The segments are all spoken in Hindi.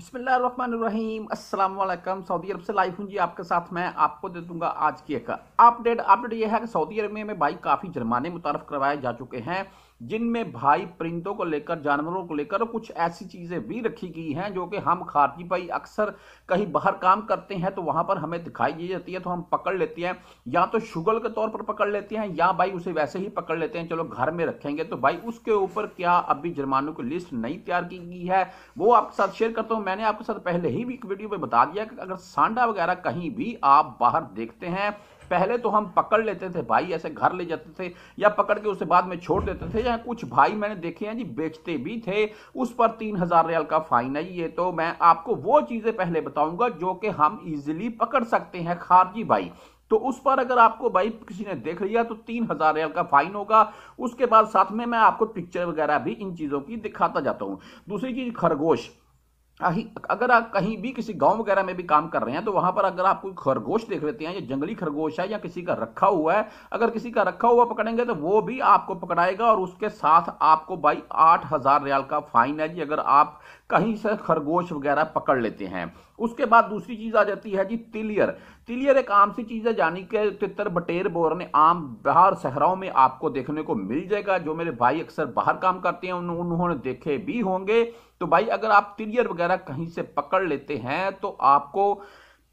बिसमीम असलम सऊदी अरब से लाइव हूँ जी आपके साथ मैं आपको दे दूंगा आज की एक अपडेट अपडेट यह है कि सऊदी अरब में बाइक काफ़ी जुर्माने मुतारफ़ करवाए जा चुके हैं जिनमें भाई परिंदों को लेकर जानवरों को लेकर कुछ ऐसी चीज़ें भी रखी गई हैं जो कि हम खारजी भाई अक्सर कहीं बाहर काम करते हैं तो वहाँ पर हमें दिखाई दी जाती है तो हम पकड़ लेते हैं या तो शुगल के तौर पर पकड़ लेते हैं या भाई उसे वैसे ही पकड़ लेते हैं चलो घर में रखेंगे तो भाई उसके ऊपर क्या अभी जुर्मानों की लिस्ट नहीं तैयार की गई है वो आपके साथ शेयर करता हूँ मैंने आपके साथ पहले ही भी एक वीडियो में बता दिया कि अगर सांडा वगैरह कहीं भी आप बाहर देखते हैं पहले तो हम पकड़ लेते थे भाई ऐसे घर ले जाते थे या पकड़ के उसे बाद में छोड़ देते थे या कुछ भाई मैंने देखे हैं जी बेचते भी थे उस पर तीन हजार रियाल का फाइन है ये तो मैं आपको वो चीज़ें पहले बताऊंगा जो कि हम इजिली पकड़ सकते हैं खारजी भाई तो उस पर अगर आपको भाई किसी ने देख लिया तो तीन हजार रियल का फाइन होगा उसके बाद साथ में मैं आपको पिक्चर वगैरह भी इन चीज़ों की दिखाता जाता हूँ दूसरी चीज़ खरगोश अगर आप कहीं भी किसी गांव वगैरह में भी काम कर रहे हैं तो वहां पर अगर आप कोई खरगोश देख लेते हैं या जंगली खरगोश है या किसी का रखा हुआ है अगर किसी का रखा हुआ पकड़ेंगे तो वो भी आपको पकड़ाएगा और उसके साथ आपको भाई आठ हजार रियाल का फाइन है जी अगर आप कहीं से खरगोश वगैरह पकड़ लेते हैं उसके बाद दूसरी चीज आ जाती है जी तिलियर तिलियर एक आम सी चीज है यानी कि तितर बटेर बोर ने आम बाहर सहराओं में आपको देखने को मिल जाएगा जो मेरे भाई अक्सर बाहर काम करते हैं उन्होंने देखे भी होंगे तो भाई अगर आप तिरियर वगैरह कहीं से पकड़ लेते हैं तो आपको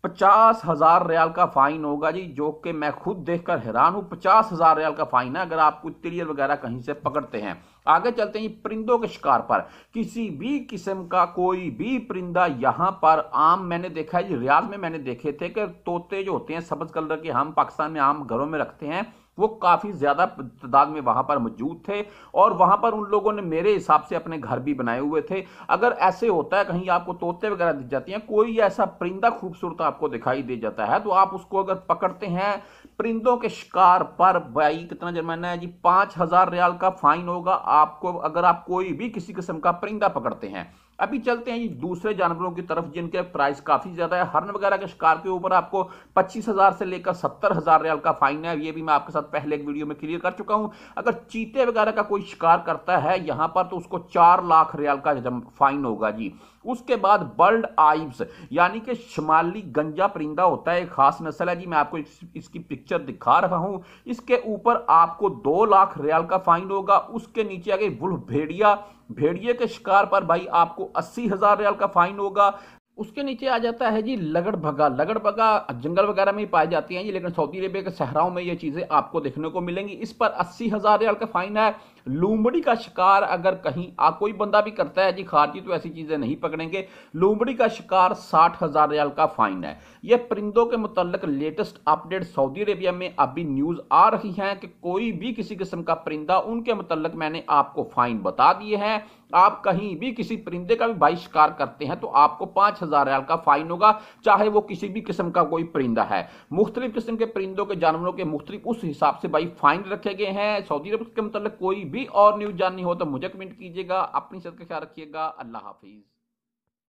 पचास हजार रियाल का फाइन होगा जी जो कि मैं खुद देखकर हैरान हूं पचास हजार रियाल का फाइन है अगर आप कुछ तिरियर वगैरह कहीं से पकड़ते हैं आगे चलते हैं परिंदों के शिकार पर किसी भी किस्म का कोई भी परिंदा यहां पर आम मैंने देखा है जी रियाज में मैंने देखे थे कि तोते जो होते हैं सब्ज कलर के हम पाकिस्तान में आम घरों में रखते हैं वो काफ़ी ज़्यादा तादाद में वहाँ पर मौजूद थे और वहाँ पर उन लोगों ने मेरे हिसाब से अपने घर भी बनाए हुए थे अगर ऐसे होता है कहीं आपको तोते वगैरह दिख जाती हैं कोई ऐसा परिंदा खूबसूरत आपको दिखाई दे जाता है तो आप उसको अगर पकड़ते हैं परिंदों के शिकार पर भाई कितना जुर्माना है जी पाँच हज़ार रियाल का फाइन होगा आपको अगर आप कोई भी किसी किस्म का परिंदा पकड़ते हैं अभी चलते हैं दूसरे जानवरों की तरफ जिनके प्राइस काफी ज्यादा है हरन वगैरह के शिकार के ऊपर आपको पच्चीस हजार से लेकर सत्तर हजार रियाल का फाइन है ये भी मैं आपके साथ पहले एक वीडियो में क्लियर कर चुका हूं अगर चीते वगैरह का कोई शिकार करता है यहां पर तो उसको चार लाख रियाल का फाइन होगा जी उसके बाद बर्ल्ड आइब्स यानी कि शिमाली गंजा परिंदा होता है खास नस्ल है जी मैं आपको इस, इसकी पिक्चर दिखा रहा हूं इसके ऊपर आपको दो लाख रियाल का फाइन होगा उसके नीचे आगे वुल्फ भेड़िया भेड़िए के शिकार पर भाई आपको अस्सी हजार रियाल का फाइन होगा उसके नीचे आ जाता है जी लगड़ भगा लगड़ भगा जंगल वगैरह में ही पाई जाती हैं जी लेकिन सऊदी अरेबिया के सहराओं में ये चीज़ें आपको देखने को मिलेंगी इस पर अस्सी हज़ार रियाल का फाइन है लूमड़ी का शिकार अगर कहीं आ कोई बंदा भी करता है जी खारजी तो ऐसी चीज़ें नहीं पकड़ेंगे लूमड़ी का शिकार साठ हज़ार रियाल का फ़ाइन है यह परिंदों के मुतालिक लेटेस्ट अपडेट सऊदी अरेबिया में अभी न्यूज़ आ रही है कि कोई भी किसी किस्म का परिंदा उनके मुतालिक मैंने आपको फ़ाइन बता दिए हैं आप कहीं भी किसी परिंदे का भी भाई शिकार करते हैं तो आपको पांच हज़ार रियाल का फ़ाइन होगा चाहे वो किसी भी किस्म का कोई परिंदा है मुख्तलिफ किस्म के परिंदों के जानवरों के मुख्तलिफ उस हिसाब से भाई फ़ाइन रखे गए हैं सऊदी अरब के मुतालिक कोई भी और न्यूज जाननी हो तो मुझे कमेंट कीजिएगा अपनी सद का ख्याल रखिएगा अल्लाह हाफिज